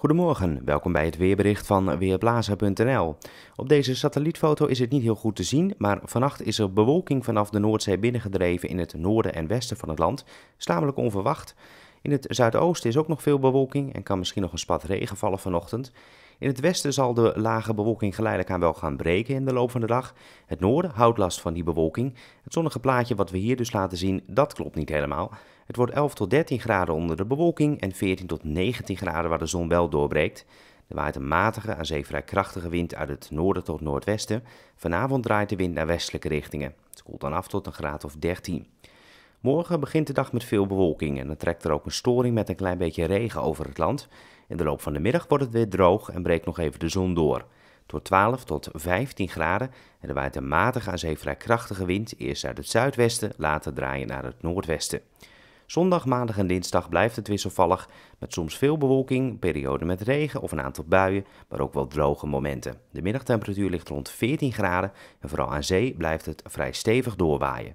Goedemorgen, welkom bij het weerbericht van Weerblazer.nl. Op deze satellietfoto is het niet heel goed te zien, maar vannacht is er bewolking vanaf de Noordzee binnengedreven in het noorden en westen van het land. is namelijk onverwacht. In het zuidoosten is ook nog veel bewolking en kan misschien nog een spat regen vallen vanochtend. In het westen zal de lage bewolking geleidelijk aan wel gaan breken in de loop van de dag. Het noorden houdt last van die bewolking. Het zonnige plaatje wat we hier dus laten zien, dat klopt niet helemaal. Het wordt 11 tot 13 graden onder de bewolking en 14 tot 19 graden waar de zon wel doorbreekt. Er waait een matige, aan zee vrij krachtige wind uit het noorden tot noordwesten. Vanavond draait de wind naar westelijke richtingen. Het koelt dan af tot een graad of 13. Morgen begint de dag met veel bewolking en dan trekt er ook een storing met een klein beetje regen over het land. In de loop van de middag wordt het weer droog en breekt nog even de zon door. Door 12 tot 15 graden en er waait een matige aan zee vrij krachtige wind, eerst uit het zuidwesten, later draaien naar het noordwesten. Zondag, maandag en dinsdag blijft het wisselvallig met soms veel bewolking, perioden met regen of een aantal buien, maar ook wel droge momenten. De middagtemperatuur ligt rond 14 graden en vooral aan zee blijft het vrij stevig doorwaaien.